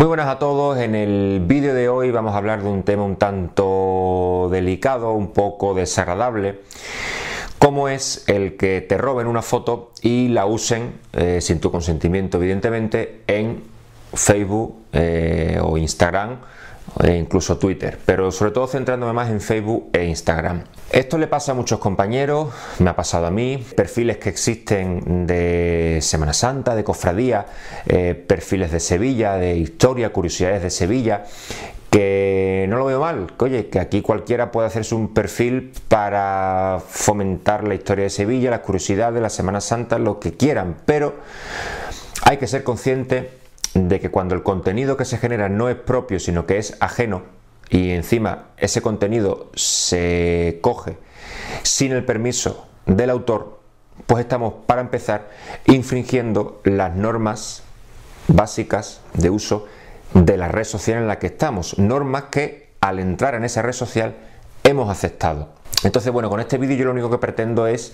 Muy buenas a todos, en el vídeo de hoy vamos a hablar de un tema un tanto delicado, un poco desagradable, como es el que te roben una foto y la usen, eh, sin tu consentimiento evidentemente, en Facebook eh, o Instagram e incluso Twitter, pero sobre todo centrándome más en Facebook e Instagram. Esto le pasa a muchos compañeros, me ha pasado a mí, perfiles que existen de Semana Santa, de cofradía, eh, perfiles de Sevilla, de historia, curiosidades de Sevilla, que no lo veo mal, oye, que aquí cualquiera puede hacerse un perfil para fomentar la historia de Sevilla, las curiosidades, de la Semana Santa, lo que quieran, pero hay que ser consciente de que cuando el contenido que se genera no es propio, sino que es ajeno, y encima ese contenido se coge sin el permiso del autor, pues estamos, para empezar, infringiendo las normas básicas de uso de la red social en la que estamos, normas que al entrar en esa red social hemos aceptado. Entonces, bueno, con este vídeo yo lo único que pretendo es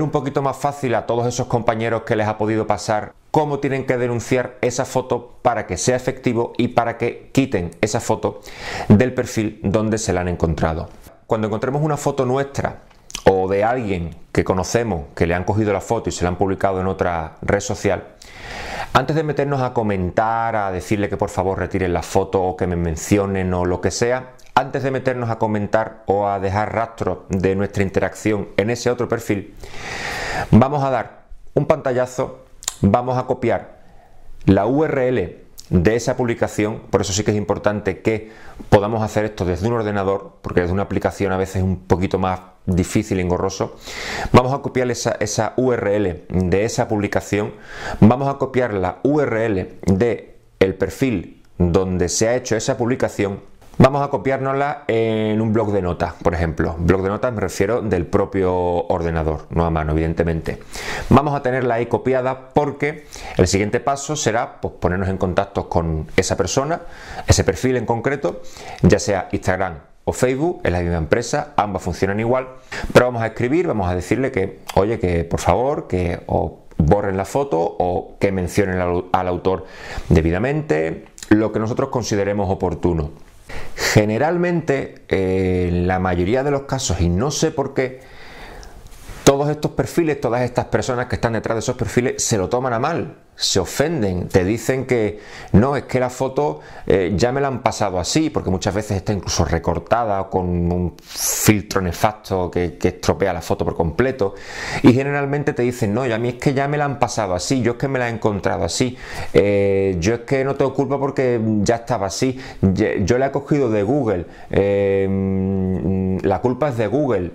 un poquito más fácil a todos esos compañeros que les ha podido pasar cómo tienen que denunciar esa foto para que sea efectivo y para que quiten esa foto del perfil donde se la han encontrado. Cuando encontremos una foto nuestra o de alguien que conocemos que le han cogido la foto y se la han publicado en otra red social, antes de meternos a comentar, a decirle que por favor retiren la foto o que me mencionen o lo que sea, antes de meternos a comentar o a dejar rastro de nuestra interacción en ese otro perfil, vamos a dar un pantallazo, vamos a copiar la URL de esa publicación, por eso sí que es importante que podamos hacer esto desde un ordenador, porque desde una aplicación a veces es un poquito más difícil, y engorroso. Vamos a copiar esa, URL de esa publicación, vamos a copiar la URL de el perfil donde se ha hecho esa publicación Vamos a copiárnosla en un blog de notas, por ejemplo. blog de notas me refiero del propio ordenador, no a mano, evidentemente. Vamos a tenerla ahí copiada porque el siguiente paso será pues, ponernos en contacto con esa persona, ese perfil en concreto, ya sea Instagram o Facebook, es la misma empresa, ambas funcionan igual. Pero vamos a escribir, vamos a decirle que, oye, que por favor, que borren la foto o que mencionen al autor debidamente, lo que nosotros consideremos oportuno. Generalmente, eh, en la mayoría de los casos, y no sé por qué, todos estos perfiles, todas estas personas que están detrás de esos perfiles, se lo toman a mal se ofenden, te dicen que no, es que la foto eh, ya me la han pasado así, porque muchas veces está incluso recortada con un filtro nefasto que, estropea la foto por completo. Y generalmente te dicen, no, y a mí es que ya me la han pasado así, yo es que me la he encontrado así, eh, yo es que no tengo culpa porque ya estaba así, yo la he cogido de Google, eh, mm, la culpa es de Google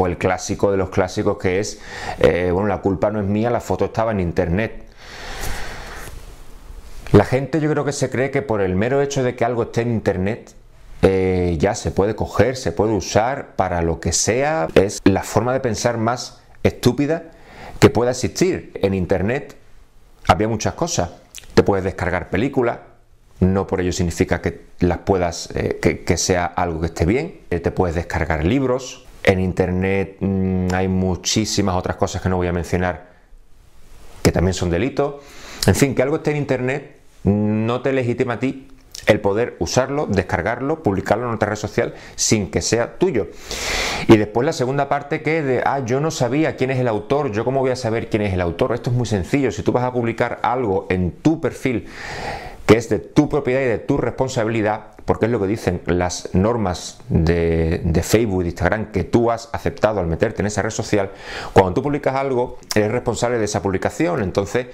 o el clásico de los clásicos que es, eh, bueno, la culpa no es mía, la foto estaba en internet. La gente yo creo que se cree que por el mero hecho de que algo esté en internet, eh, ya se puede coger, se puede usar para lo que sea. Es la forma de pensar más estúpida que pueda existir. En internet había muchas cosas. Te puedes descargar películas, no por ello significa que las puedas, eh, que, sea algo que esté bien. te puedes descargar libros, en Internet mm, hay muchísimas otras cosas que no voy a mencionar que también son delitos. En fin, que algo esté en Internet no te legitima a ti el poder usarlo, descargarlo, publicarlo en otra red social sin que sea tuyo. Y después la segunda parte que es de, ah, yo no sabía quién es el autor, yo cómo voy a saber quién es el autor. Esto es muy sencillo, si tú vas a publicar algo en tu perfil que es de tu propiedad y de tu responsabilidad, porque es lo que dicen las normas de, Facebook, de Instagram, que tú has aceptado al meterte en esa red social, cuando tú publicas algo, eres responsable de esa publicación. Entonces,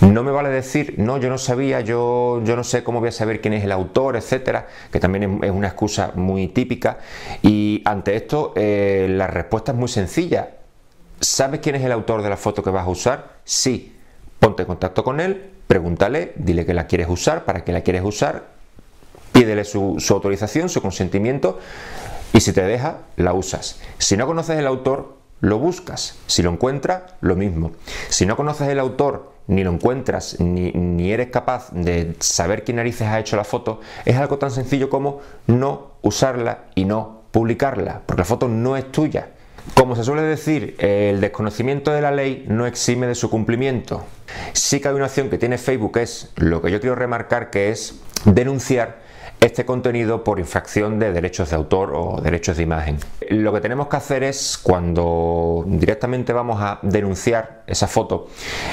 no me vale decir, no, yo no sabía, yo, yo no sé cómo voy a saber quién es el autor, etcétera, que también es una excusa muy típica. Y ante esto, eh, la respuesta es muy sencilla. ¿Sabes quién es el autor de la foto que vas a usar? Sí. Ponte en contacto con él, pregúntale, dile que la quieres usar, para qué la quieres usar, pídele su, autorización, su consentimiento y si te deja, la usas. Si no conoces el autor, lo buscas. Si lo encuentras, lo mismo. Si no conoces el autor, ni lo encuentras, ni, ni, eres capaz de saber qué narices ha hecho la foto, es algo tan sencillo como no usarla y no publicarla, porque la foto no es tuya. Como se suele decir, el desconocimiento de la ley no exime de su cumplimiento. Sí que hay una acción que tiene Facebook, es lo que yo quiero remarcar, que es denunciar este contenido por infracción de derechos de autor o derechos de imagen. Lo que tenemos que hacer es cuando directamente vamos a denunciar esa foto,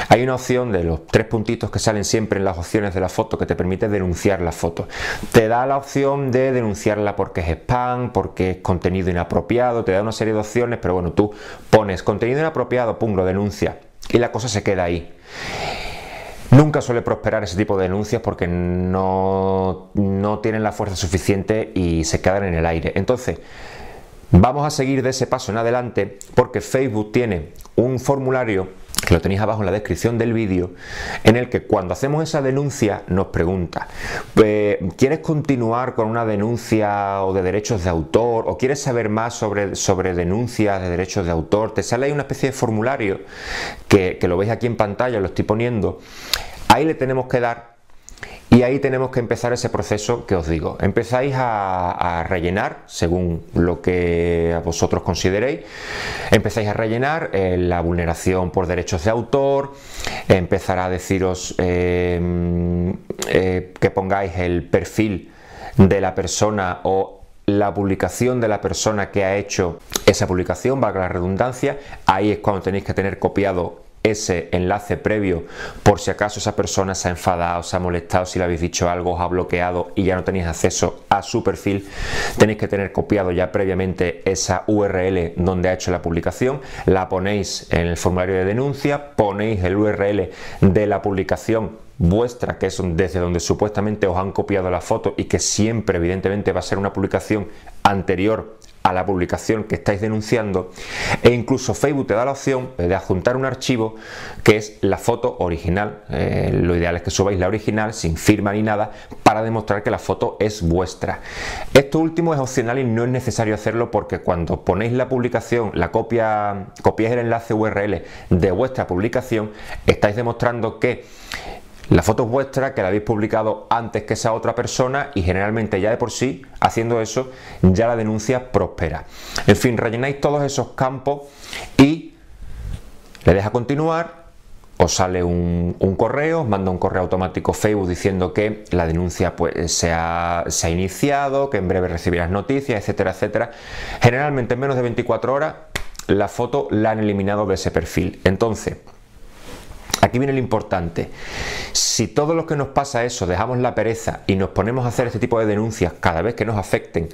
hay una opción de los tres puntitos que salen siempre en las opciones de la foto que te permite denunciar la foto. Te da la opción de denunciarla porque es spam, porque es contenido inapropiado, te da una serie de opciones, pero bueno, tú pones contenido inapropiado, pum, lo denuncia y la cosa se queda ahí. Nunca suele prosperar ese tipo de denuncias porque no, no tienen la fuerza suficiente y se quedan en el aire. Entonces, vamos a seguir de ese paso en adelante porque Facebook tiene un formulario que lo tenéis abajo en la descripción del vídeo, en el que cuando hacemos esa denuncia nos pregunta, eh, ¿quieres continuar con una denuncia o de derechos de autor o quieres saber más sobre, sobre denuncias de derechos de autor? Te sale ahí una especie de formulario que, que lo veis aquí en pantalla, lo estoy poniendo. Ahí le tenemos que dar y ahí tenemos que empezar ese proceso que os digo. Empezáis a, rellenar según lo que vosotros consideréis. Empezáis a rellenar eh, la vulneración por derechos de autor. Empezará a deciros eh, eh, que pongáis el perfil de la persona o la publicación de la persona que ha hecho esa publicación, valga la redundancia, ahí es cuando tenéis que tener copiado ese enlace previo por si acaso esa persona se ha enfadado, se ha molestado, si le habéis dicho algo, os ha bloqueado y ya no tenéis acceso a su perfil, tenéis que tener copiado ya previamente esa URL donde ha hecho la publicación, la ponéis en el formulario de denuncia, ponéis el URL de la publicación vuestra, que es desde donde supuestamente os han copiado la foto y que siempre evidentemente va a ser una publicación anterior a la publicación que estáis denunciando e incluso Facebook te da la opción de adjuntar un archivo que es la foto original. Eh, lo ideal es que subáis la original sin firma ni nada para demostrar que la foto es vuestra. Esto último es opcional y no es necesario hacerlo porque cuando ponéis la publicación, la copia, copiáis el enlace URL de vuestra publicación, estáis demostrando que la foto es vuestra, que la habéis publicado antes que esa otra persona y generalmente ya de por sí, haciendo eso, ya la denuncia prospera. En fin, rellenáis todos esos campos y le deja continuar. Os sale un, correo, os manda un correo automático Facebook diciendo que la denuncia pues, se, ha, se ha iniciado, que en breve recibirás noticias, etcétera, etcétera. Generalmente en menos de 24 horas la foto la han eliminado de ese perfil. Entonces, Aquí viene lo importante. Si todos los que nos pasa eso dejamos la pereza y nos ponemos a hacer este tipo de denuncias cada vez que nos afecten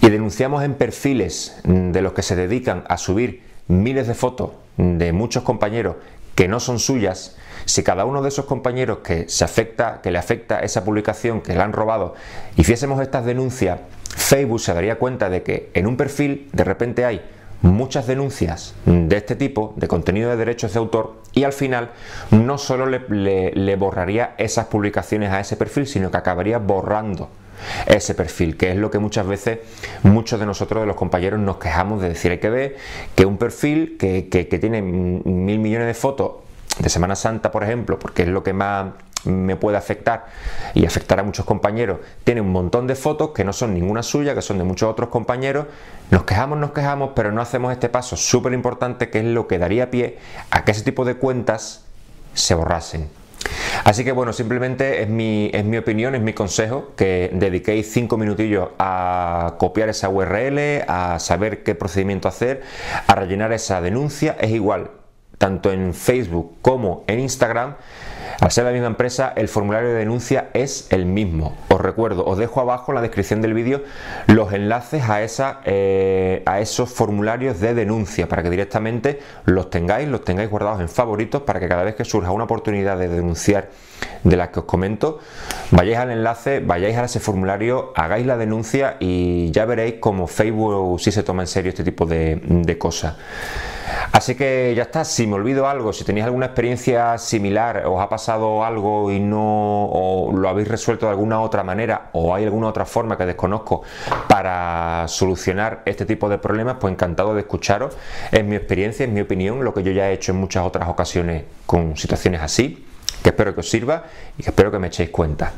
y denunciamos en perfiles de los que se dedican a subir miles de fotos de muchos compañeros que no son suyas, si cada uno de esos compañeros que se afecta, que le afecta esa publicación que le han robado, hiciésemos estas denuncias, Facebook se daría cuenta de que en un perfil de repente hay muchas denuncias de este tipo, de contenido de derechos de autor, y al final no solo le, borraría esas publicaciones a ese perfil, sino que acabaría borrando ese perfil, que es lo que muchas veces muchos de nosotros, de los compañeros, nos quejamos de decir, hay que ver que un perfil que, que tiene mil millones de fotos de Semana Santa, por ejemplo, porque es lo que más me puede afectar y afectar a muchos compañeros. Tiene un montón de fotos que no son ninguna suya, que son de muchos otros compañeros. Nos quejamos, nos quejamos, pero no hacemos este paso súper importante que es lo que daría pie a que ese tipo de cuentas se borrasen. Así que bueno, simplemente es mi, es mi opinión, es mi consejo que dediquéis 5 minutillos a copiar esa URL, a saber qué procedimiento hacer, a rellenar esa denuncia. Es igual, tanto en Facebook como en Instagram, al ser la misma empresa, el formulario de denuncia es el mismo. Os recuerdo, os dejo abajo en la descripción del vídeo los enlaces eh, a, esos formularios de denuncia para que directamente los tengáis, los tengáis guardados en favoritos para que cada vez que surja una oportunidad de denunciar de las que os comento, vayáis al enlace, vayáis a ese formulario, hagáis la denuncia y ya veréis cómo Facebook sí se toma en serio este tipo de cosas. Así que ya está, si me olvido algo, si tenéis alguna experiencia similar, os ha pasado algo y no lo habéis resuelto de alguna otra manera o hay alguna otra forma que desconozco para solucionar este tipo de problemas, pues encantado de escucharos. Es mi experiencia, es mi opinión, lo que yo ya he hecho en muchas otras ocasiones con situaciones así, que espero que os sirva y que espero que me echéis cuenta.